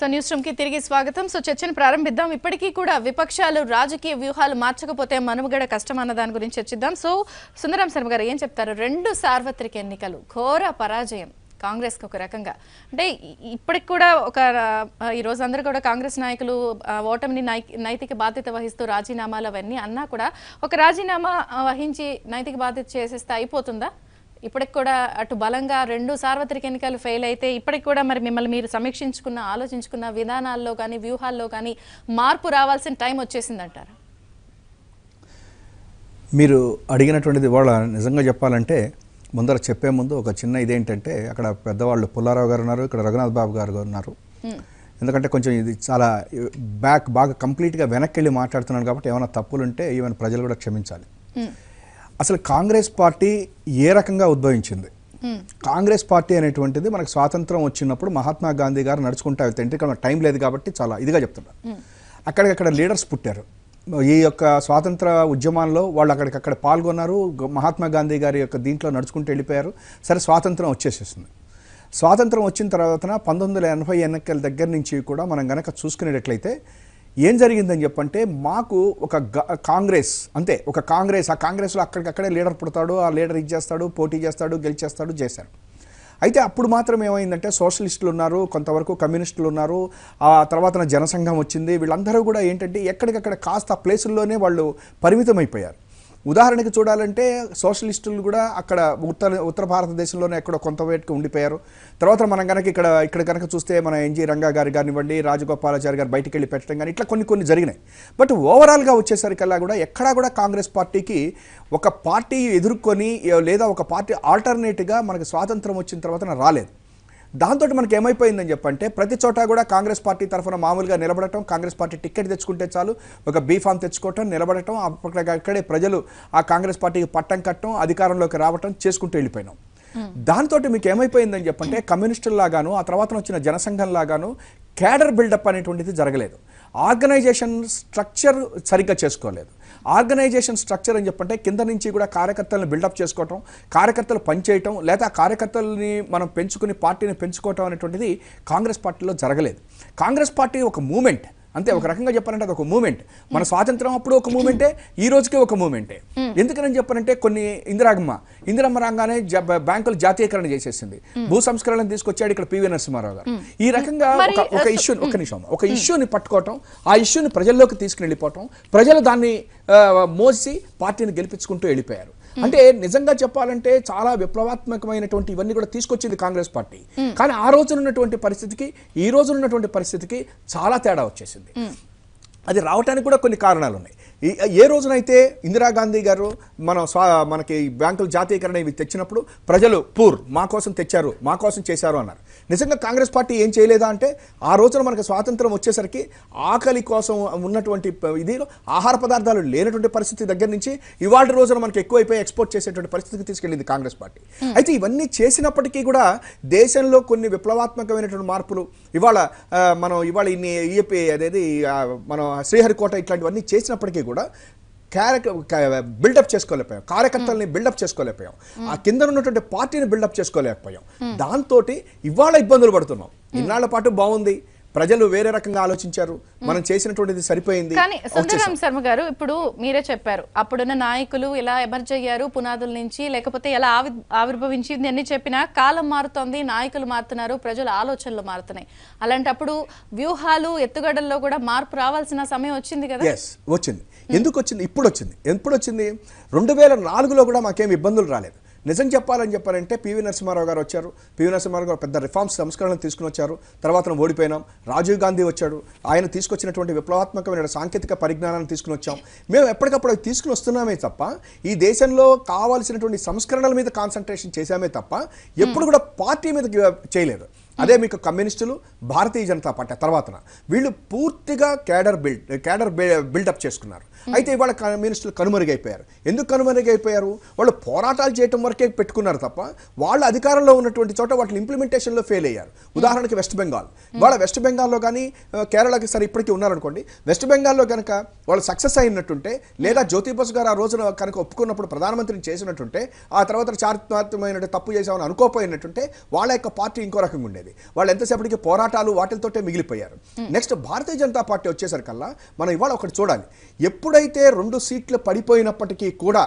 So news room కి తిరిగి స్వాగతం సో చర్చను ప్రారంభిద్దాం ఇప్పటికీ కూడా విపక్షాలు రాజకీయ వ్యూహాలు మార్చకపోతే మనముగడ కష్టం అన్న దాని గురించి చర్చిద్దాం సో సుందరం శర్మ గారు ఏం చెప్తారు రెండు సార్వత్రిక ఎన్నికలు ఘోర పరాజయం కాంగ్రెస్కి ఒక రకంగా అంటే ఇప్పటికి కూడా ఒక ఈరోజు అందరూ కూడా కాంగ్రెస్ నాయకులు ఓటమిని నైతిక బాధ్యత వహిస్తూ రాజీనామాలు అవన్నీ అన్నా కూడా ఒక రాజీనామా వహించి నైతిక బాధ్యత చేసేస్తే అయిపోతుందా ఇప్పటికి కూడా అటు బలంగా రెండు సార్వత్రిక ఎన్నికలు ఫెయిల్ అయితే ఇప్పటికి కూడా మరి మిమ్మల్ని మీరు సమీక్షించుకున్న ఆలోచించుకున్న విధానాల్లో కానీ వ్యూహాల్లో కానీ మార్పు రావాల్సిన టైం వచ్చేసిందంటారు మీరు అడిగినటువంటిది వాళ్ళ నిజంగా చెప్పాలంటే ముందర చెప్పే ముందు ఒక చిన్న ఇదేంటంటే అక్కడ పెద్దవాళ్ళు పుల్లారావు గారు ఉన్నారు ఇక్కడ రఘునాథ్ బాబు గారు ఉన్నారు ఎందుకంటే కొంచెం ఇది చాలా బ్యాక్ బాగా కంప్లీట్గా వెనక్కి వెళ్ళి మాట్లాడుతున్నాను కాబట్టి ఏమైనా తప్పులుంటే ఈవెన్ ప్రజలు కూడా క్షమించాలి అసలు కాంగ్రెస్ పార్టీ ఏ రకంగా ఉద్భవించింది కాంగ్రెస్ పార్టీ అనేటువంటిది మనకు స్వాతంత్రం వచ్చినప్పుడు మహాత్మా గాంధీ గారు నడుచుకుంటా వెళ్తే టైం లేదు కాబట్టి చాలా ఇదిగా చెప్తున్నారు అక్కడికక్కడ లీడర్స్ పుట్టారు ఈ యొక్క స్వాతంత్ర ఉద్యమాల్లో వాళ్ళు అక్కడికక్కడ పాల్గొన్నారు మహాత్మా గాంధీ గారి యొక్క దీంట్లో నడుచుకుంటూ వెళ్ళిపోయారు సరే స్వాతంత్రం వచ్చేసేసింది స్వాతంత్రం వచ్చిన తర్వాత పంతొమ్మిది వందల ఎనభై ఎన్నికల దగ్గర నుంచి కూడా మనం గనక చూసుకునేటట్లయితే ఏం జరిగిందని చెప్పంటే మాకు ఒక కాంగ్రెస్ అంతే ఒక కాంగ్రెస్ ఆ కాంగ్రెస్లో అక్కడికక్కడే లీడర్ పుడతాడు ఆ లీడర్ ఇచ్చేస్తాడు పోటీ చేస్తాడు గెలిచేస్తాడు చేశారు అయితే అప్పుడు మాత్రం ఏమైందంటే సోషలిస్టులు ఉన్నారు కొంతవరకు కమ్యూనిస్టులు ఉన్నారు ఆ తర్వాత జనసంఘం వచ్చింది వీళ్ళందరూ కూడా ఏంటంటే ఎక్కడికక్కడ కాస్త ప్లేసుల్లోనే వాళ్ళు పరిమితం అయిపోయారు ఉదాహరణకి చూడాలంటే సోషలిస్టులు కూడా అక్కడ ఉత్తర ఉత్తర భారతదేశంలోనే ఎక్కడ కొంత వేటుకు ఉండిపోయారు తర్వాత మనం కనుక ఇక్కడ ఇక్కడ కనుక చూస్తే మన ఎన్జీ రంగా గారు కానివ్వండి రాజగోపాలాచారి గారు బయటికి వెళ్ళి పెట్టడం కానీ ఇట్లా కొన్ని కొన్ని జరిగినాయి బట్ ఓవరాల్గా వచ్చేసరికల్లా కూడా ఎక్కడా కూడా కాంగ్రెస్ పార్టీకి ఒక పార్టీ ఎదుర్కొని లేదా ఒక పార్టీ ఆల్టర్నేట్గా మనకు స్వాతంత్రం వచ్చిన తర్వాత రాలేదు దాంతో మనకి ఏమైపోయిందని చెప్పంటే ప్రతి చోట కూడా కాంగ్రెస్ పార్టీ తరఫున మామూలుగా నిలబడటం కాంగ్రెస్ పార్టీ టికెట్ తెచ్చుకుంటే చాలు ఒక బీఫామ్ తెచ్చుకోవటం నిలబడటం అక్కడే ప్రజలు ఆ కాంగ్రెస్ పార్టీకి పట్టం కట్టడం అధికారంలోకి రావటం చేసుకుంటూ వెళ్ళిపోయినాం దాంతో మీకు ఏమైపోయిందని చెప్పంటే లాగాను ఆ తర్వాత వచ్చిన జనసంఘం లాగాను క్యాడర్ బిల్డప్ అనేటువంటిది జరగలేదు ఆర్గనైజేషన్ స్ట్రక్చర్ సరిగ్గా చేసుకోలేదు ఆర్గనైజేషన్ స్ట్రక్చర్ అని చెప్పంటే కింద నుంచి కూడా కార్యకర్తలను బిల్డప్ చేసుకోవటం కార్యకర్తలు పనిచేయటం లేదా కార్యకర్తలని మనం పెంచుకుని పార్టీని పెంచుకోవటం అనేటువంటిది కాంగ్రెస్ పార్టీలో జరగలేదు కాంగ్రెస్ పార్టీ ఒక మూమెంట్ అంతే ఒక రకంగా చెప్పాలంటే అది ఒక మూమెంట్ మన hmm. స్వాతంత్రం అప్పుడు ఒక మూమెంటే ఈ రోజుకే ఒక మూమెంటే hmm. ఎందుకని చెప్పాలంటే కొన్ని ఇందిరాగమ్మ ఇందిరమ్మ రాగానే బ్యాంకులు జాతీయకరణ చేసేసింది hmm. భూ సంస్కరణ తీసుకొచ్చాడు ఇక్కడ పివి నరసింహారావు గారు ఈ రకంగా ఒక ఒక ఇష్యూ ఒక నిమిషం ఒక ఇష్యూని పట్టుకోవటం ఆ ఇష్యూని ప్రజల్లోకి తీసుకుని వెళ్ళిపోవటం ప్రజలు దాన్ని మోసి పార్టీని గెలిపించుకుంటూ వెళ్ళిపోయారు Hmm. అంటే నిజంగా చెప్పాలంటే చాలా విప్లవాత్మకమైనటువంటి ఇవన్నీ కూడా తీసుకొచ్చింది కాంగ్రెస్ పార్టీ hmm. కానీ ఆ రోజునున్నటువంటి పరిస్థితికి ఈ ఉన్నటువంటి పరిస్థితికి చాలా తేడా వచ్చేసింది hmm. అది రావటానికి కూడా కొన్ని కారణాలు ఉన్నాయి ఏ రోజునైతే ఇందిరాగాంధీ గారు మన స్వా మనకి బ్యాంకుల జాతీయకరణ ఇవి తెచ్చినప్పుడు ప్రజలు పూర్ మా కోసం తెచ్చారు మా కోసం చేశారు అన్నారు నిజంగా కాంగ్రెస్ పార్టీ ఏం చేయలేదా అంటే ఆ రోజున మనకి స్వాతంత్రం వచ్చేసరికి ఆకలి కోసం ఉన్నటువంటి ఇది ఆహార పదార్థాలు లేనటువంటి పరిస్థితి దగ్గర నుంచి ఇవాళ రోజున మనకి ఎక్కువైపోయి ఎక్స్పోర్ట్ చేసేటువంటి పరిస్థితికి తీసుకెళ్ళింది కాంగ్రెస్ పార్టీ అయితే ఇవన్నీ చేసినప్పటికీ కూడా దేశంలో కొన్ని విప్లవాత్మకమైనటువంటి మార్పులు ఇవాళ మనం ఇవాళ ఇన్ని ఈఎపి అనేది మనం శ్రీహరికోట ఇట్లాంటివన్నీ చేసినప్పటికీ కూడా క్యారెక్ బిల్డప్ చేసుకోలేకపోయాం కార్యకర్తల్ని బిల్డప్ చేసుకోలేకపోయాం ఆ కింద ఉన్నటువంటి పార్టీని బిల్డప్ చేసుకోలేకపోయాం దాంతో ఇవాళ ఇబ్బందులు పడుతున్నాం ఇన్నాళ్ల పాటు బాగుంది ప్రజలు వేరే రకంగా ఆలోచించారు మనం చేసినటువంటిది సరిపోయింది కానీ శర్మ గారు ఇప్పుడు మీరే చెప్పారు అప్పుడున్న నాయకులు ఎలా ఎమర్జ్ అయ్యారు పునాదుల నుంచి లేకపోతే ఎలా ఆవి ఆవిర్భవించింది అన్ని చెప్పినా కాలం మారుతోంది నాయకులు మారుతున్నారు ప్రజల ఆలోచనలు మారుతున్నాయి అలాంటప్పుడు వ్యూహాలు ఎత్తుగడల్లో కూడా మార్పు రావాల్సిన సమయం వచ్చింది కదా వచ్చింది ఎందుకు వచ్చింది ఇప్పుడు వచ్చింది ఎప్పుడు వచ్చింది రెండు వేల నాలుగులో కూడా మాకేం ఇబ్బందులు రాలేదు నిజం చెప్పాలని చెప్పారంటే పివి నరసింహారావు గారు వచ్చారు పివి నరసింహారావు గారు పెద్ద రిఫార్మ్స్ సంస్కరణలు తీసుకుని వచ్చారు తర్వాత ఓడిపోయినాం రాజీవ్ గాంధీ వచ్చాడు ఆయన తీసుకొచ్చినటువంటి విప్లవాత్మకమైన సాంకేతిక పరిజ్ఞానాన్ని తీసుకుని వచ్చాం మేము ఎప్పటికప్పుడు అవి తీసుకుని వస్తున్నామే తప్ప ఈ దేశంలో కావాల్సినటువంటి సంస్కరణల మీద కాన్సన్ట్రేషన్ చేశామే తప్ప ఎప్పుడు hmm. కూడా పార్టీ మీద చేయలేదు అదే మీకు కమ్యూనిస్టులు భారతీయ జనతా పార్టీ తర్వాతన వీళ్ళు పూర్తిగా క్యాడర్ బిల్డ్ క్యాడర్ బిల్డప్ చేసుకున్నారు అయితే ఇవాళ కమ్యూనిస్టులు కనుమరుగైపోయారు ఎందుకు కనుమరుగైపోయారు వాళ్ళు పోరాటాలు చేయటం వరకే పెట్టుకున్నారు తప్ప వాళ్ళ అధికారంలో ఉన్నటువంటి చోట వాటిని ఇంప్లిమెంటేషన్లో ఫెయిల్ అయ్యారు ఉదాహరణకి వెస్ట్ బెంగాల్ వాళ్ళ వెస్ట్ బెంగాల్లో కానీ కేరళకి సరే ఇప్పటికీ ఉన్నారనుకోండి వెస్ట్ బెంగాల్లో కనుక వాళ్ళు సక్సెస్ అయినట్టుంటే లేదా జ్యోతిబోస్ గారు ఆ రోజున కనుక ఒప్పుకున్నప్పుడు ప్రధానమంత్రిని చేసినట్టుంటే ఆ తర్వాత చారిత్రాత్మకమైన తప్పు చేసామని అనుకోపోయినట్టుంటే వాళ్ళ యొక్క పార్టీ ఇంకో రకంగా ఉండేది అయిపోయింది వాళ్ళు ఎంతసేపటికి పోరాటాలు వాటితోటే మిగిలిపోయారు నెక్స్ట్ భారతీయ జనతా పార్టీ వచ్చేసరికల్లా మనం ఇవాళ ఒకటి చూడాలి ఎప్పుడైతే రెండు సీట్లు పడిపోయినప్పటికీ కూడా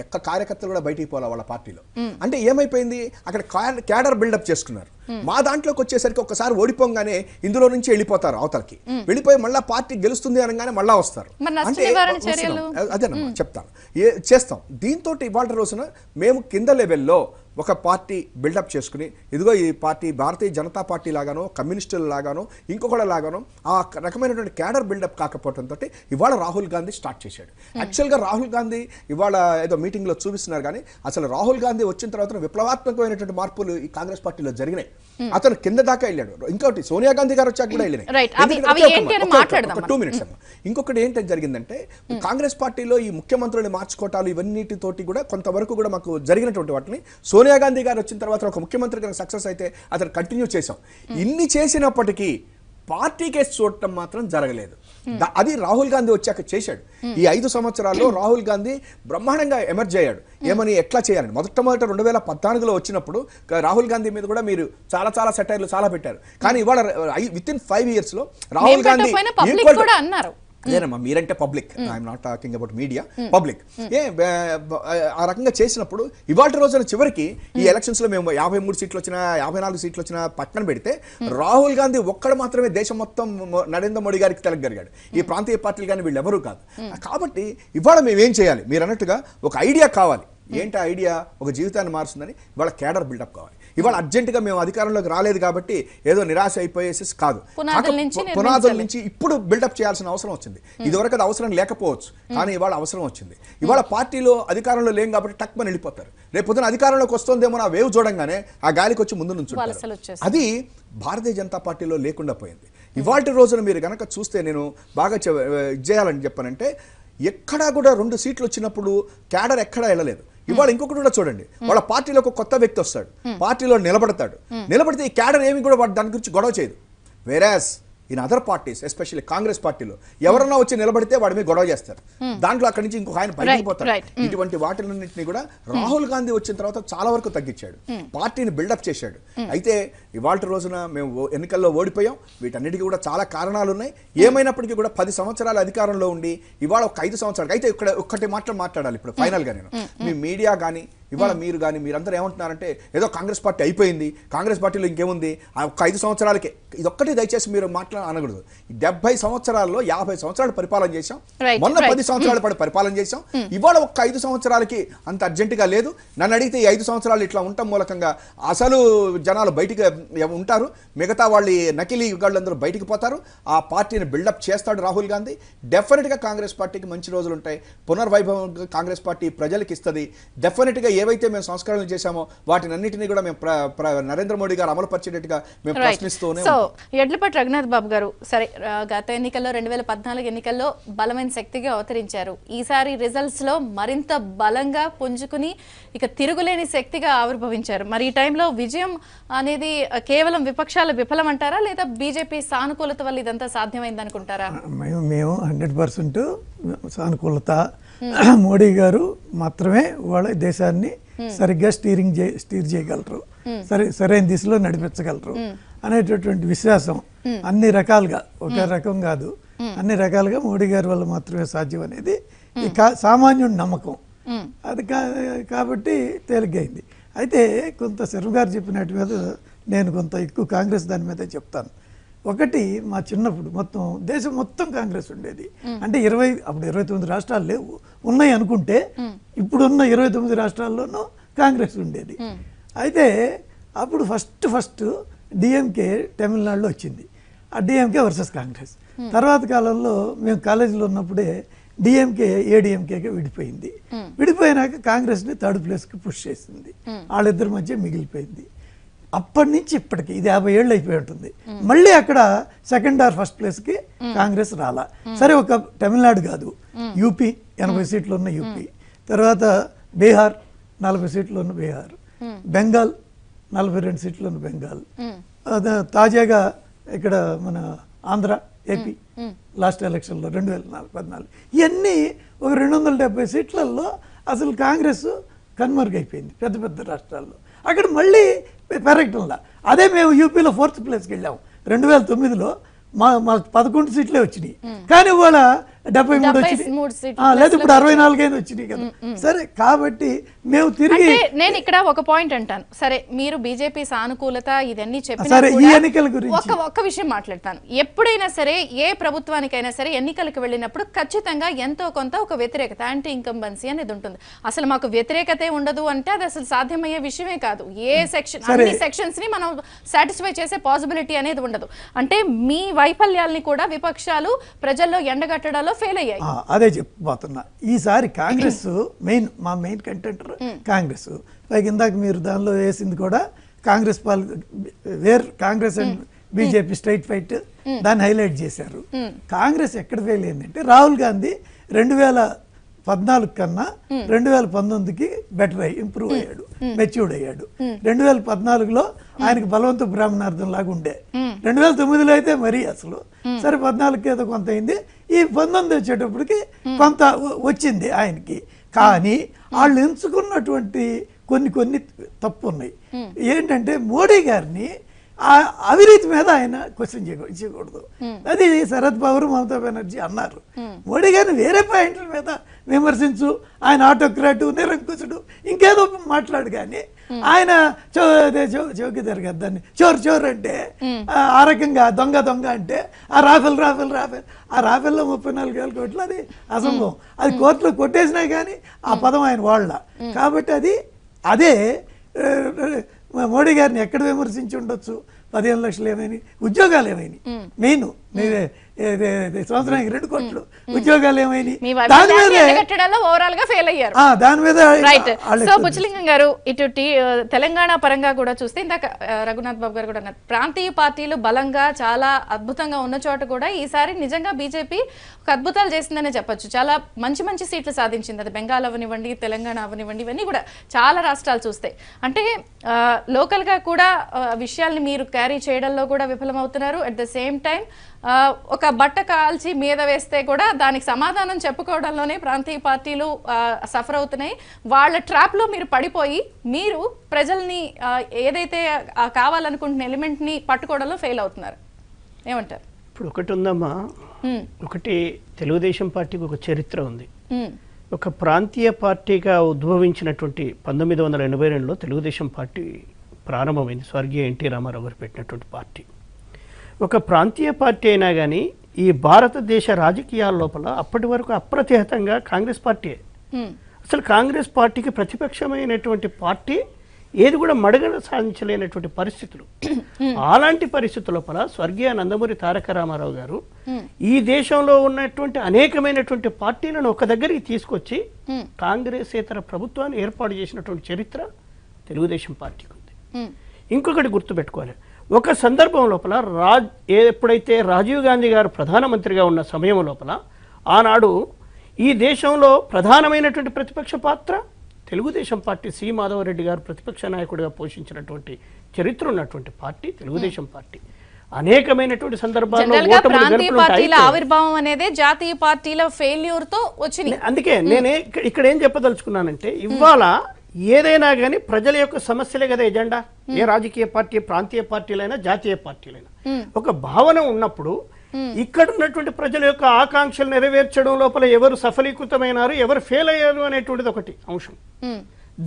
ఎక్క కార్యకర్తలు కూడా బయటికి పోవాలి వాళ్ళ పార్టీలో అంటే ఏమైపోయింది అక్కడ క్యాడర్ బిల్డప్ చేసుకున్నారు మా దాంట్లోకి వచ్చేసరికి ఒకసారి ఓడిపోగానే ఇందులో నుంచి వెళ్ళిపోతారు అవతలకి వెళ్ళిపోయి మళ్ళీ పార్టీ గెలుస్తుంది అనగానే మళ్ళా వస్తారు అంటే అదేనమ్మా చెప్తాను చేస్తాం దీంతో ఇవాళ రోజున మేము కింద లెవెల్లో ఒక పార్టీ బిల్డప్ చేసుకుని ఇదిగో ఈ పార్టీ భారతీయ జనతా పార్టీ లాగానో కమ్యూనిస్టుల లాగానో ఇంకొకటి లాగానో ఆ రకమైనటువంటి క్యాడర్ బిల్డప్ కాకపోవడంతో ఇవాళ రాహుల్ గాంధీ స్టార్ట్ చేశాడు hmm. యాక్చువల్గా రాహుల్ గాంధీ ఇవాళ ఏదో మీటింగ్లో చూపిస్తున్నారు కానీ అసలు రాహుల్ గాంధీ వచ్చిన తర్వాత విప్లవాత్మకమైనటువంటి మార్పులు ఈ కాంగ్రెస్ పార్టీలో జరిగినాయి hmm. అతను కింద దాకా వెళ్ళాడు ఇంకోటి సోనియా గాంధీ గారు వచ్చాక కూడా వెళ్ళినాయి టూ మినిట్స్ ఇంకొకటి ఏంటంటే జరిగిందంటే hmm. కాంగ్రెస్ పార్టీలో ఈ ముఖ్యమంత్రులు మార్చుకోవటాలు తోటి కూడా కొంతవరకు కూడా మాకు జరిగినటువంటి వాటిని సోనియా సోనియా గాంధీ గారు వచ్చిన తర్వాత ఒక ముఖ్యమంత్రి కనుక సక్సెస్ అయితే అతను కంటిన్యూ చేశాం ఇన్ని చేసినప్పటికీ పార్టీ కేసు చూడటం మాత్రం జరగలేదు అది రాహుల్ గాంధీ వచ్చాక చేశాడు ఈ ఐదు సంవత్సరాల్లో రాహుల్ గాంధీ బ్రహ్మాండంగా ఎమర్జ్ అయ్యాడు ఏమని ఎట్లా చేయాలని మొదట రెండు వేల పద్నాలుగులో వచ్చినప్పుడు రాహుల్ గాంధీ మీద కూడా మీరు చాలా చాలా సెటైర్లు చాలా పెట్టారు కానీ ఇవాళ విత్ ఇన్ ఫైవ్ ఇయర్స్ లో రాహుల్ గాంధీ అన్నారు అదేనమ్మా మీరంటే public I'm not talking about media public ఏ ఆ రకంగా చేసినప్పుడు ఇవాళ రోజున చివరికి ఈ ఎలక్షన్స్ లో మేము యాభై మూడు సీట్లు వచ్చిన యాభై నాలుగు సీట్లు వచ్చిన పక్కన పెడితే రాహుల్ గాంధీ ఒక్కడ మాత్రమే దేశం మొత్తం నరేంద్ర మోడీ గారికి తెలగలిగాడు ఈ ప్రాంతీయ పార్టీలు కానీ వీళ్ళు ఎవరూ కాదు కాబట్టి ఇవాళ మేము ఏం చేయాలి మీరు అన్నట్టుగా ఒక ఐడియా కావాలి ఏంటి ఐడియా ఒక జీవితాన్ని మారుస్తుందని ఇవాళ కేడర్ బిల్డప్ కావాలి ఇవాళ అర్జెంటుగా మేము అధికారంలోకి రాలేదు కాబట్టి ఏదో నిరాశ అయిపోయేసి కాదు పునాదుల నుంచి ఇప్పుడు బిల్డప్ చేయాల్సిన అవసరం వచ్చింది ఇదివరకు అది అవసరం లేకపోవచ్చు కానీ ఇవాళ అవసరం వచ్చింది ఇవాళ పార్టీలో అధికారంలో లేం కాబట్టి టక్ టక్మని వెళ్ళిపోతారు రేపు పొద్దున అధికారంలోకి వస్తుందేమో నా వేవ్ చూడంగానే ఆ గాలికి వచ్చి ముందు నుంచి అది భారతీయ జనతా పార్టీలో లేకుండా పోయింది ఇవాళ రోజున మీరు గనక చూస్తే నేను బాగా చేయాలని చెప్పానంటే ఎక్కడా కూడా రెండు సీట్లు వచ్చినప్పుడు క్యాడర్ ఎక్కడా వెళ్ళలేదు ఇవాళ ఇంకొకటి కూడా చూడండి వాళ్ళ పార్టీలో ఒక కొత్త వ్యక్తి వస్తాడు పార్టీలో నిలబడతాడు నిలబడితే ఈ క్యాడర్ ఏమి కూడా దాని గురించి గొడవ చేయదు whereas in other parties especially Congress పార్టీలో ఎవరన్నా వచ్చి నిలబడితే వాడి మీద గొడవ చేస్తారు hmm. దాంట్లో అక్కడి నుంచి ఇంకొక ఆయన పరిగిపోతారు hmm. ఇటువంటి వాటిలన్నింటినీ కూడా రాహుల్ గాంధీ వచ్చిన తర్వాత చాలా వరకు తగ్గించాడు hmm. పార్టీని బిల్డప్ చేశాడు అయితే ఇవాళ రోజున మేము ఎన్నికల్లో ఓడిపోయాం వీటన్నిటికీ కూడా చాలా కారణాలు ఉన్నాయి ఏమైనప్పటికీ కూడా పది సంవత్సరాల అధికారంలో ఉండి ఇవాళ ఒక ఐదు సంవత్సరాలు అయితే ఇక్కడ ఒక్కటి మాత్రం మాట్లాడాలి ఇప్పుడు ఫైనల్గా నేను మీ మీడియా కానీ ఇవాళ మీరు కానీ మీరందరూ ఏమంటున్నారంటే ఏదో కాంగ్రెస్ పార్టీ అయిపోయింది కాంగ్రెస్ పార్టీలో ఇంకేముంది ఆ ఒక్క ఐదు ఇది ఒక్కటి దయచేసి మీరు మాట్లాడ అనకూడదు డెబ్బై సంవత్సరాల్లో యాభై సంవత్సరాలు పరిపాలన చేశాం మొన్న పది సంవత్సరాల పాటు పరిపాలన చేశాం hmm. ఇవాళ ఒక్క ఐదు సంవత్సరాలకి అంత అర్జెంటుగా లేదు నన్ను అడిగితే ఈ ఐదు సంవత్సరాలు ఇట్లా ఉండటం మూలకంగా అసలు జనాలు బయటికి ఉంటారు మిగతా వాళ్ళు నకిలీ వాళ్ళందరూ బయటికి పోతారు ఆ పార్టీని బిల్డప్ చేస్తాడు రాహుల్ గాంధీ డెఫినెట్గా కాంగ్రెస్ పార్టీకి మంచి రోజులు ఉంటాయి పునర్వైభవం కాంగ్రెస్ పార్టీ ప్రజలకు ఇస్తుంది డెఫినెట్గా ఏవైతే మేము సంస్కరణలు చేశామో వాటిని అన్నింటినీ కూడా మేము నరేంద్ర మోడీ గారు అమలు పరిచేటట్టుగా మేము ప్రశ్నిస్తూనే సో ఎడ్లపాటి రఘునాథ్ బాబు గారు సరే గత ఎన్నికల్లో రెండు వేల పద్నాలుగు ఎన్నికల్లో బలమైన శక్తిగా అవతరించారు ఈసారి రిజల్ట్స్ లో మరింత బలంగా పుంజుకుని ఇక తిరుగులేని శక్తిగా ఆవిర్భవించారు మరి ఈ టైంలో విజయం అనేది కేవలం విపక్షాల విఫలం అంటారా లేదా బీజేపీ సానుకూలత వల్ల ఇదంతా సాధ్యమైంది అనుకుంటారా మేము మేము హండ్రెడ్ పర్సెంట్ సానుకూలత మోడీ గారు మాత్రమే వాళ్ళ దేశాన్ని సరిగ్గా స్టీరింగ్ చే స్టీర్ చేయగలరు సరే సరైన దిశలో నడిపించగలరు అనేటటువంటి విశ్వాసం అన్ని రకాలుగా ఒకే రకం కాదు అన్ని రకాలుగా మోడీ గారి వల్ల మాత్రమే సాధ్యం అనేది ఈ సామాన్యుడి నమ్మకం అది కాబట్టి తేలిగ్గైంది అయితే కొంత శర్మ గారు చెప్పినట్టు మీద నేను కొంత ఎక్కువ కాంగ్రెస్ దాని మీద చెప్తాను ఒకటి మా చిన్నప్పుడు మొత్తం దేశం మొత్తం కాంగ్రెస్ ఉండేది అంటే ఇరవై అప్పుడు ఇరవై తొమ్మిది రాష్ట్రాలు లేవు ఉన్నాయి అనుకుంటే ఇప్పుడున్న ఇరవై తొమ్మిది రాష్ట్రాల్లోనూ కాంగ్రెస్ ఉండేది అయితే అప్పుడు ఫస్ట్ ఫస్ట్ డిఎంకే తమిళనాడులో వచ్చింది ఆ డిఎంకే వర్సెస్ కాంగ్రెస్ తర్వాత కాలంలో మేము కాలేజీలో ఉన్నప్పుడే డిఎంకే ఏడిఎంకే విడిపోయింది విడిపోయినాక కాంగ్రెస్ని థర్డ్ ప్లేస్కి పుష్ చేసింది వాళ్ళిద్దరి మధ్య మిగిలిపోయింది అప్పటి నుంచి ఇప్పటికి ఇది యాభై ఏళ్ళు అయిపోయి ఉంటుంది మళ్ళీ అక్కడ సెకండ్ ఆర్ ఫస్ట్ ప్లేస్కి కాంగ్రెస్ రాలా సరే ఒక తమిళనాడు కాదు యూపీ ఎనభై సీట్లు ఉన్న యూపీ తర్వాత బీహార్ నలభై సీట్లు ఉన్న బీహార్ బెంగాల్ నలభై రెండు సీట్లు ఉన్న బెంగాల్ తాజాగా ఇక్కడ మన ఆంధ్ర ఏపీ లాస్ట్ ఎలక్షన్లో రెండు వేల నాలుగు పద్నాలుగు ఇవన్నీ ఒక రెండు వందల డెబ్బై సీట్లలో అసలు కాంగ్రెస్ కన్మర్గ్ అయిపోయింది పెద్ద పెద్ద రాష్ట్రాల్లో అక్కడ మళ్ళీ పెరగటంలా అదే మేము యూపీలో ఫోర్త్ ప్లేస్కి వెళ్ళాము రెండు వేల తొమ్మిదిలో మా మా పదకొండు సీట్లే వచ్చినాయి కానీ ఇవాళ డెబ్బై మూడు వచ్చింది లేదు ఇప్పుడు అరవై నాలుగైదు వచ్చినాయి కదా సరే కాబట్టి మేము తిరిగి నేను ఇక్కడ ఒక పాయింట్ అంటాను సరే మీరు బీజేపీ సానుకూలత ఇదన్నీ చెప్పి సరే ఈ ఎన్నికల గురించి ఒక్క విషయం మాట్లాడతాను ఎప్పుడైనా సరే ఏ ప్రభుత్వానికైనా సరే ఎన్నికలకు వెళ్ళినప్పుడు ఖచ్చితంగా ఎంతో కొంత ఒక వ్యతిరేకత యాంటీ ఇంకంబెన్సీ అనేది ఉంటుంది అసలు మాకు వ్యతిరేకత ఉండదు అంటే అది అసలు సాధ్యమయ్యే విషయమే కాదు ఏ సెక్షన్ అన్ని సెక్షన్స్ ని మనం సాటిస్ఫై చేసే పాసిబిలిటీ అనేది ఉండదు అంటే మీ వైఫల్యాల్ని కూడా విపక్షాలు ప్రజల్లో ఎండగట్టడాలో ఎన్నికల్లో ఫెయిల్ అయ్యాయి అదే చెప్పబోతున్నా ఈసారి కాంగ్రెస్ మెయిన్ మా మెయిన్ కంటెంటర్ hmm. కాంగ్రెస్ పైకి ఇందాక మీరు దానిలో వేసింది కూడా కాంగ్రెస్ పాల్ where Congress and hmm. Hmm. BJP straight fight దాన్ని హైలైట్ చేశారు కాంగ్రెస్ ఎక్కడ ఫెయిల్ అయిందంటే రాహుల్ గాంధీ రెండు వేల పద్నాలుగు కన్నా రెండు వేల పంతొమ్మిదికి బెటర్ అయ్యి ఇంప్రూవ్ అయ్యాడు మెచ్యూర్డ్ అయ్యాడు రెండు వేల పద్నాలుగులో ఆయనకు బలవంత బ్రాహ్మణార్థం లాగా ఉండే రెండు వేల తొమ్మిదిలో అయితే మరీ అసలు సరే పద్నాలుగు ఏదో కొంత అయింది ఈ పందం తెచ్చేటప్పటికి కొంత వచ్చింది ఆయనకి కానీ వాళ్ళు ఎంచుకున్నటువంటి కొన్ని కొన్ని తప్పు ఉన్నాయి ఏంటంటే మోడీ గారిని ఆ అవినీతి మీద ఆయన క్వశ్చన్ చేయకూడదు అది శరద్ పవర్ మమతా బెనర్జీ అన్నారు మోడీ గారిని వేరే పాయింట్ల మీద విమర్శించు ఆయన ఆటోక్రాటు నిరంకుశుడు ఇంకేదో మాట్లాడు కానీ ఆయన చౌకీదార్ కదా దాన్ని చోరు చోరు అంటే ఆ రకంగా దొంగ దొంగ అంటే ఆ రాఫెల్ రాఫెల్ రాఫెల్ ఆ రాఫెల్లో ముప్పై నాలుగు వేల కోట్లు అది అసంభవం అది కోర్టులో కొట్టేసినా కానీ ఆ పదం ఆయన వాళ్ళ కాబట్టి అది అదే మోడీ గారిని ఎక్కడ విమర్శించి ఉండొచ్చు పదిహేను లక్షలు ఏమైనాయి ఉద్యోగాలు ఏమైనాయి మెయిన్ సంవత్సరానికి రెండు కోట్లు ఉద్యోగాలు ఏమైనాయి దాని సో గారు ఇటు తెలంగాణ పరంగా కూడా చూస్తే ఇందాక రఘునాథ్ బాబు గారు కూడా అన్నారు ప్రాంతీయ పార్టీలు బలంగా చాలా అద్భుతంగా ఉన్న చోట కూడా ఈసారి నిజంగా బీజేపీ ఒక అద్భుతాలు చేసిందనే చెప్పొచ్చు చాలా మంచి మంచి సీట్లు సాధించింది అది బెంగాల్ అవనివ్వండి తెలంగాణ అవనివ్వండి ఇవన్నీ కూడా చాలా రాష్ట్రాలు చూస్తాయి అంటే లోకల్ గా కూడా విషయాల్ని మీరు క్యారీ చేయడంలో కూడా విఫలమవుతున్నారు అట్ ద సేమ్ టైం ఒక బట్ట కాల్చి మీద వేస్తే కూడా దానికి సమాధానం చెప్పుకోవడంలోనే ప్రాంతీయ పార్టీలు సఫర్ అవుతున్నాయి వాళ్ళ ట్రాప్లో మీరు పడిపోయి మీరు ప్రజల్ని ఏదైతే కావాలనుకుంటున్న ఎలిమెంట్ని పట్టుకోవడంలో ఫెయిల్ అవుతున్నారు ఏమంటారు ఇప్పుడు ఒకటి ఉందమ్మా hmm. ఒకటి తెలుగుదేశం పార్టీకి ఒక చరిత్ర ఉంది hmm. ఒక ప్రాంతీయ పార్టీగా ఉద్భవించినటువంటి పంతొమ్మిది వందల ఎనభై రెండులో తెలుగుదేశం పార్టీ ప్రారంభమైంది స్వర్గీయ ఎన్టీ రామారావు గారు పెట్టినటువంటి పార్టీ ఒక ప్రాంతీయ పార్టీ అయినా కానీ ఈ భారతదేశ రాజకీయాల లోపల అప్పటి వరకు అప్రతిహతంగా కాంగ్రెస్ పార్టీ అసలు కాంగ్రెస్ పార్టీకి ప్రతిపక్షమైనటువంటి పార్టీ ఏది కూడా మడగడ సాధించలేనటువంటి పరిస్థితులు అలాంటి పరిస్థితుల లోపల స్వర్గీయ నందమూరి తారక రామారావు గారు ఈ దేశంలో ఉన్నటువంటి అనేకమైనటువంటి పార్టీలను ఒక దగ్గరికి తీసుకొచ్చి కాంగ్రెస్ ఇతర ప్రభుత్వాన్ని ఏర్పాటు చేసినటువంటి చరిత్ర తెలుగుదేశం పార్టీకి Hmm. ఇంకొకటి గుర్తుపెట్టుకోవాలి ఒక సందర్భం లోపల రాజ్ ఎప్పుడైతే రాజీవ్ గాంధీ గారు ప్రధానమంత్రిగా ఉన్న సమయం లోపల ఆనాడు ఈ దేశంలో ప్రధానమైనటువంటి ప్రతిపక్ష పాత్ర తెలుగుదేశం పార్టీ సి మాధవరెడ్డి గారు ప్రతిపక్ష నాయకుడిగా పోషించినటువంటి చరిత్ర ఉన్నటువంటి పార్టీ తెలుగుదేశం hmm. పార్టీ అనేకమైనటువంటి సందర్భాల్లో ఆవిర్భావం అనేది జాతీయ పార్టీల ఫెయిల్యూర్ తో వచ్చింది అందుకే నేనే hmm. ఇక్కడ ఏం చెప్పదలుచుకున్నానంటే ఇవాళ ఏదైనా కానీ ప్రజల యొక్క సమస్యలే కదా ఎజెండా ఏ రాజకీయ పార్టీ ప్రాంతీయ పార్టీలైనా జాతీయ పార్టీలైనా ఒక భావన ఉన్నప్పుడు ఇక్కడ ఉన్నటువంటి ప్రజల యొక్క ఆకాంక్షలు నెరవేర్చడం లోపల ఎవరు సఫలీకృతమైనారు ఎవరు ఫెయిల్ అయ్యారు అనేటువంటిది ఒకటి అంశం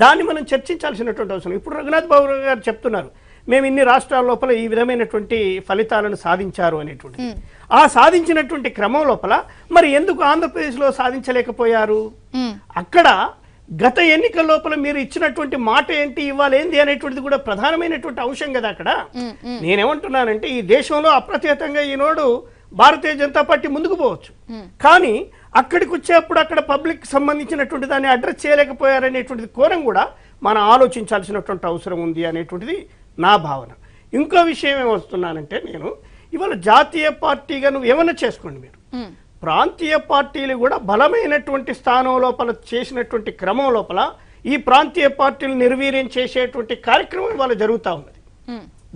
దాన్ని మనం చర్చించాల్సినటువంటి అవసరం ఇప్పుడు రఘునాథ్ బాబు గారు చెప్తున్నారు మేము ఇన్ని రాష్ట్రాల లోపల ఈ విధమైనటువంటి ఫలితాలను సాధించారు అనేటువంటి ఆ సాధించినటువంటి క్రమం లోపల మరి ఎందుకు ఆంధ్రప్రదేశ్లో సాధించలేకపోయారు అక్కడ గత ఎన్నిక లోపల మీరు ఇచ్చినటువంటి మాట ఏంటి ఇవ్వాలేంది అనేటువంటిది కూడా ప్రధానమైనటువంటి అంశం కదా అక్కడ నేనేమంటున్నానంటే ఈ దేశంలో అప్రతీతంగా ఈనాడు భారతీయ జనతా పార్టీ ముందుకు పోవచ్చు కానీ అక్కడికి వచ్చేప్పుడు అక్కడ పబ్లిక్ సంబంధించినటువంటి దాన్ని అడ్రస్ చేయలేకపోయారనేటువంటిది కోరం కూడా మనం ఆలోచించాల్సినటువంటి అవసరం ఉంది అనేటువంటిది నా భావన ఇంకో విషయం ఏమొస్తున్నానంటే నేను ఇవాళ జాతీయ పార్టీగా నువ్వు ఏమైనా చేసుకోండి మీరు ప్రాంతీయ పార్టీలు కూడా బలమైనటువంటి స్థానం లోపల చేసినటువంటి క్రమం లోపల ఈ ప్రాంతీయ పార్టీలు నిర్వీర్యం చేసేటువంటి కార్యక్రమం ఇవాళ జరుగుతూ ఉన్నది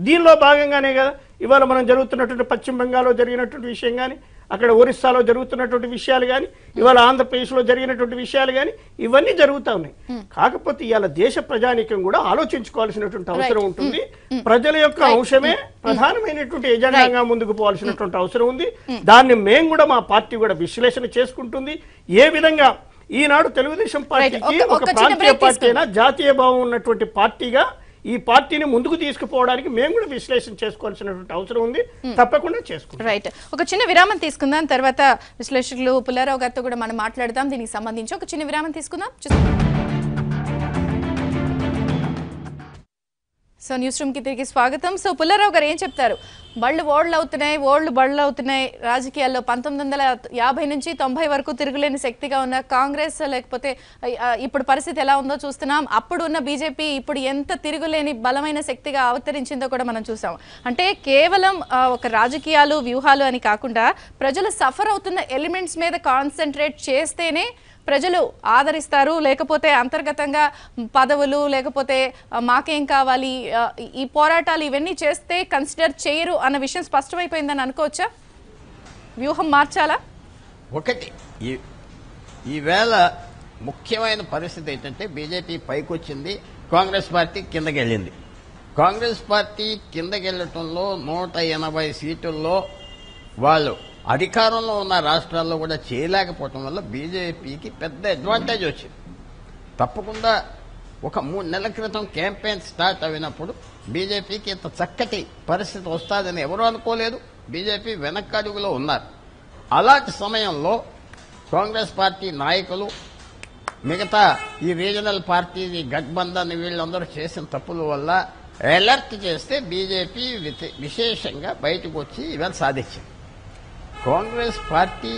దీనిలో భాగంగానే కదా ఇవాళ మనం జరుగుతున్నటువంటి పశ్చిమ బెంగాల్లో జరిగినటువంటి విషయం కానీ అక్కడ ఒరిస్సాలో జరుగుతున్నటువంటి విషయాలు కానీ ఇవాళ ఆంధ్రప్రదేశ్లో జరిగినటువంటి విషయాలు కానీ ఇవన్నీ జరుగుతూ ఉన్నాయి కాకపోతే ఇవాళ దేశ ప్రజానీకం కూడా ఆలోచించుకోవాల్సినటువంటి అవసరం ఉంటుంది ప్రజల యొక్క అంశమే ప్రధానమైనటువంటి ఎజెండాగా ముందుకు పోవాల్సినటువంటి అవసరం ఉంది దాన్ని మేము కూడా మా పార్టీ కూడా విశ్లేషణ చేసుకుంటుంది ఏ విధంగా ఈనాడు తెలుగుదేశం పార్టీకి ఒక ప్రాంతీయ పార్టీ అయినా జాతీయ భావం ఉన్నటువంటి పార్టీగా ఈ పార్టీని ముందుకు తీసుకుపోవడానికి మేము కూడా విశ్లేషణ చేసుకోవాల్సినటువంటి అవసరం ఉంది hmm. తప్పకుండా చేసుకుంటాం రైట్ ఒక చిన్న విరామం తీసుకుందాం తర్వాత విశ్లేషకులు పుల్లారావు గారితో కూడా మనం మాట్లాడదాం దీనికి సంబంధించి ఒక చిన్న విరామం తీసుకుందాం చూసుకుందాం సో న్యూస్ రూమ్కి తిరిగి స్వాగతం సో పుల్లారావు గారు ఏం చెప్తారు బళ్ళు ఓళ్ళు అవుతున్నాయి ఓళ్ళు బళ్ళు అవుతున్నాయి రాజకీయాల్లో పంతొమ్మిది వందల యాభై నుంచి తొంభై వరకు తిరుగులేని శక్తిగా ఉన్న కాంగ్రెస్ లేకపోతే ఇప్పుడు పరిస్థితి ఎలా ఉందో చూస్తున్నాం అప్పుడు ఉన్న బీజేపీ ఇప్పుడు ఎంత తిరుగులేని బలమైన శక్తిగా అవతరించిందో కూడా మనం చూసాం అంటే కేవలం ఒక రాజకీయాలు వ్యూహాలు అని కాకుండా ప్రజలు సఫర్ అవుతున్న ఎలిమెంట్స్ మీద కాన్సన్ట్రేట్ చేస్తేనే ప్రజలు ఆదరిస్తారు లేకపోతే అంతర్గతంగా పదవులు లేకపోతే మాకేం కావాలి ఈ పోరాటాలు ఇవన్నీ చేస్తే కన్సిడర్ చేయరు అన్న విషయం స్పష్టమైపోయిందని అనుకోవచ్చా వ్యూహం మార్చాలా ఒకటి ఈవేళ ముఖ్యమైన పరిస్థితి ఏంటంటే బీజేపీ పైకొచ్చింది కాంగ్రెస్ పార్టీ కిందకెళ్ళింది కాంగ్రెస్ పార్టీ కిందకెళ్ళటంలో నూట ఎనభై సీటుల్లో వాళ్ళు అధికారంలో ఉన్న రాష్ట్రాల్లో కూడా చేయలేకపోవటం వల్ల బీజేపీకి పెద్ద అడ్వాంటేజ్ వచ్చింది తప్పకుండా ఒక మూడు నెలల క్రితం క్యాంపెయిన్ స్టార్ట్ అయినప్పుడు బీజేపీకి ఇంత చక్కటి పరిస్థితి వస్తుందని ఎవరూ అనుకోలేదు బీజేపీ అడుగులో ఉన్నారు అలాంటి సమయంలో కాంగ్రెస్ పార్టీ నాయకులు మిగతా ఈ రీజనల్ పార్టీ గట్బంధన్ వీళ్ళందరూ చేసిన తప్పుల వల్ల అలర్ట్ చేస్తే బీజేపీ విశేషంగా బయటకు వచ్చి ఈవెన్ సాధించింది కాంగ్రెస్ పార్టీ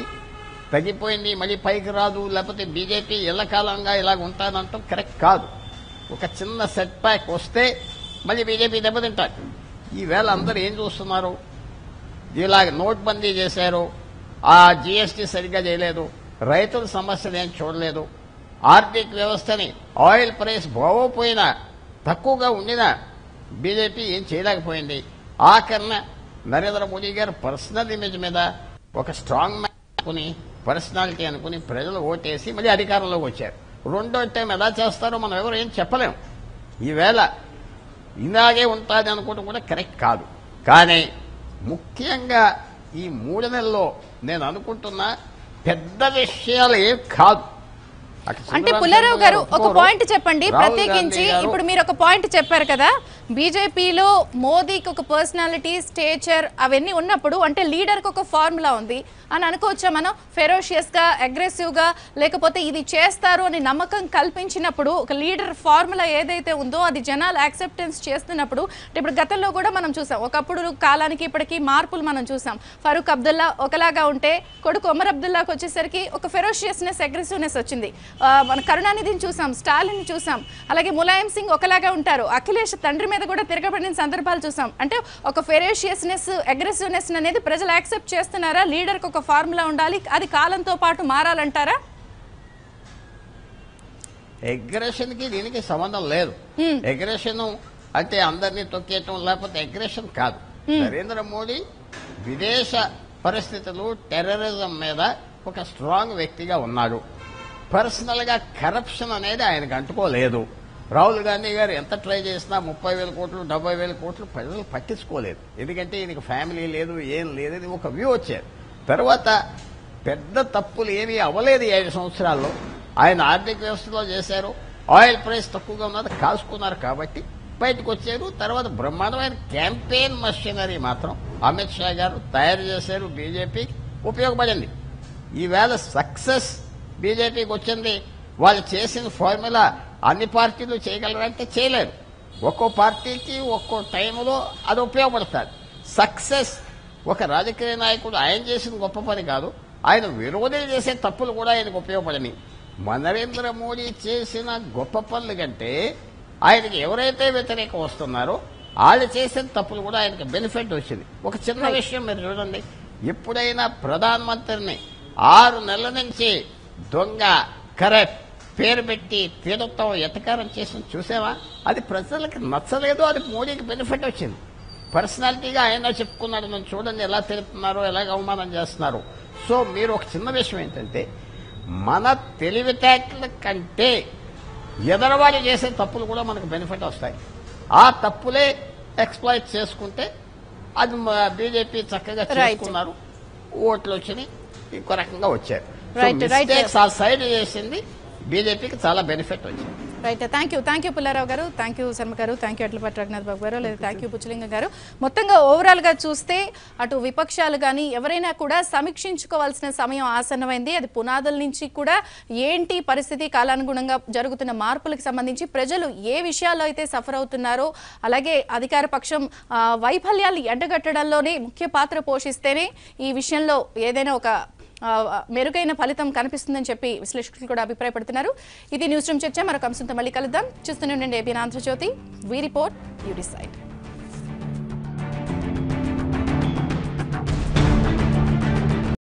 తగ్గిపోయింది మళ్ళీ పైకి రాదు లేకపోతే బీజేపీ ఎల్లకాలంగా ఇలాగ ఉంటానంటాం కరెక్ట్ కాదు ఒక చిన్న సెట్ బ్యాక్ వస్తే మళ్ళీ బీజేపీ దెబ్బతింటారు ఈవేళ అందరూ ఏం చూస్తున్నారు ఇలాగ నోట్బందీ చేశారు ఆ జీఎస్టీ సరిగ్గా చేయలేదు రైతుల సమస్యలు ఏం చూడలేదు ఆర్థిక వ్యవస్థని ఆయిల్ ప్రైస్ బాగోపోయినా తక్కువగా ఉండినా బీజేపీ ఏం చేయలేకపోయింది ఆఖరిన నరేంద్ర మోదీ గారు పర్సనల్ ఇమేజ్ మీద ఒక స్ట్రాంగ్ మ్యాన్ అనుకుని పర్సనాలిటీ అనుకుని ప్రజలు ఓటేసి మళ్ళీ అధికారంలోకి వచ్చారు రెండో టైం ఎలా చేస్తారో మనం ఎవరు ఏం చెప్పలేము ఈవేళ ఇలాగే ఉంటుంది అనుకోవడం కూడా కరెక్ట్ కాదు కానీ ముఖ్యంగా ఈ మూడు నెలల్లో నేను అనుకుంటున్నా పెద్ద విషయాలు ఏం కాదు అంటే పుల్లారావు గారు ఒక పాయింట్ చెప్పండి ప్రత్యేకించి ఇప్పుడు మీరు ఒక పాయింట్ చెప్పారు కదా బీజేపీలో మోదీకి ఒక పర్సనాలిటీ స్టేచర్ అవన్నీ ఉన్నప్పుడు అంటే లీడర్కి ఒక ఫార్ములా ఉంది అని అనుకోవచ్చా మనం ఫెరోషియస్గా అగ్రెసివ్గా లేకపోతే ఇది చేస్తారు అని నమ్మకం కల్పించినప్పుడు ఒక లీడర్ ఫార్ములా ఏదైతే ఉందో అది జనాలు యాక్సెప్టెన్స్ చేస్తున్నప్పుడు ఇప్పుడు గతంలో కూడా మనం చూసాం ఒకప్పుడు కాలానికి ఇప్పటికీ మార్పులు మనం చూసాం ఫరూక్ అబ్దుల్లా ఒకలాగా ఉంటే కొడుకు ఒమర్ అబ్దుల్లాకి వచ్చేసరికి ఒక ఫెరోషియస్నెస్ అగ్రెసివ్నెస్ వచ్చింది మన కరుణానిధిని చూసాం స్టాలిన్ చూసాం అలాగే ములాయం సింగ్ ఒకలాగా ఉంటారు అఖిలేష్ తండ్రి మీద కూడా తిరగబడిన సందర్భాలు చూసాం అంటే ఒక ఫెరేషియస్నెస్ అగ్రెసివ్నెస్ అనేది ప్రజలు యాక్సెప్ట్ చేస్తున్నారా లీడర్కి ఒక ఫార్ములా ఉండాలి అది కాలంతో పాటు మారాలంటారా కి దీనికి సంబంధం లేదు అగ్రెషన్ అంటే అందరినీ తొక్కేయటం లేకపోతే అగ్రెషన్ కాదు నరేంద్ర మోడీ విదేశ పరిస్థితులు టెర్రరిజం మీద ఒక స్ట్రాంగ్ వ్యక్తిగా ఉన్నాడు గా కరప్షన్ అనేది ఆయనకు అంటుకోలేదు రాహుల్ గాంధీ గారు ఎంత ట్రై చేసినా ముప్పై వేల కోట్లు డెబ్బై వేల కోట్లు ప్రజలు పట్టించుకోలేదు ఎందుకంటే ఈయనకి ఫ్యామిలీ లేదు ఏం లేదని ఒక వ్యూ వచ్చేది తర్వాత పెద్ద తప్పులు ఏమీ అవ్వలేదు ఏడు సంవత్సరాల్లో ఆయన ఆర్థిక వ్యవస్థలో చేశారు ఆయిల్ ప్రైస్ తక్కువగా ఉన్నది కాసుకున్నారు కాబట్టి బయటకు వచ్చారు తర్వాత బ్రహ్మాండమైన క్యాంపెయిన్ మషినరీ మాత్రం అమిత్ షా గారు తయారు చేశారు బీజేపీకి ఉపయోగపడింది ఈవేళ సక్సెస్ బీజేపీకి వచ్చింది వాళ్ళు చేసిన ఫార్ములా అన్ని పార్టీలు చేయగలరంటే చేయలేరు ఒక్కో పార్టీకి ఒక్కో టైంలో అది ఉపయోగపడతారు సక్సెస్ ఒక రాజకీయ నాయకుడు ఆయన చేసిన గొప్ప పని కాదు ఆయన విరోధులు చేసే తప్పులు కూడా ఆయనకు ఉపయోగపడని నరేంద్ర మోడీ చేసిన గొప్ప పనులు కంటే ఆయనకి ఎవరైతే వ్యతిరేకం వస్తున్నారో వాళ్ళు చేసిన తప్పులు కూడా ఆయనకి బెనిఫిట్ వచ్చింది ఒక చిన్న విషయం మీరు చూడండి ఎప్పుడైనా ప్రధానమంత్రిని ఆరు నెలల నుంచి దొంగ కరెక్ట్ పేరు పెట్టి తీరుత్వం ఎతకారం చేసి చూసావా అది ప్రజలకు నచ్చలేదు అది మోడీకి బెనిఫిట్ వచ్చింది పర్సనాలిటీగా ఆయన చెప్పుకున్నాడు నన్ను చూడండి ఎలా తెలుపుతున్నారో ఎలాగ అవమానం చేస్తున్నారు సో మీరు ఒక చిన్న విషయం ఏంటంటే మన తెలివితేటల కంటే ఎదరవాళ్ళు చేసే తప్పులు కూడా మనకు బెనిఫిట్ వస్తాయి ఆ తప్పులే ఎక్స్ప్లాయిట్ చేసుకుంటే అది బీజేపీ చక్కగా చేసుకున్నారు ఓట్లు వచ్చినాయి ఇంకో రకంగా వచ్చారు ఆ సైడ్ చేసింది బీజేపీకి చాలా బెనిఫిట్ వచ్చింది right thank you thank you Pullarao గారు థ్యాంక్ యూ శర్మ గారు థ్యాంక్ యూ అట్లపాటి రఘునాథ్ బాబు గారు లేదా థ్యాంక్ యూ పుచ్చలింగ గారు మొత్తంగా ఓవరాల్గా చూస్తే అటు విపక్షాలు కానీ ఎవరైనా కూడా సమీక్షించుకోవాల్సిన సమయం ఆసన్నమైంది అది పునాదుల నుంచి కూడా ఏంటి పరిస్థితి కాలానుగుణంగా జరుగుతున్న మార్పులకు సంబంధించి ప్రజలు ఏ విషయాల్లో అయితే సఫర్ అవుతున్నారో అలాగే అధికార పక్షం వైఫల్యాలు ఎండగట్టడంలోనే ముఖ్య పాత్ర పోషిస్తేనే ఈ విషయంలో ఏదైనా ఒక మెరుగైన ఫలితం కనిపిస్తుందని చెప్పి విశ్లేషకులు కూడా అభిప్రాయపడుతున్నారు ఇది న్యూస్ రూమ్ చర్చ మరొక అంశంతో మళ్ళీ కలుద్దాం చూస్తూనే ఉండండి ఏబీ నాంధ్రజ్యోతి వీ రిపోర్ట్ యూ డిసైడ్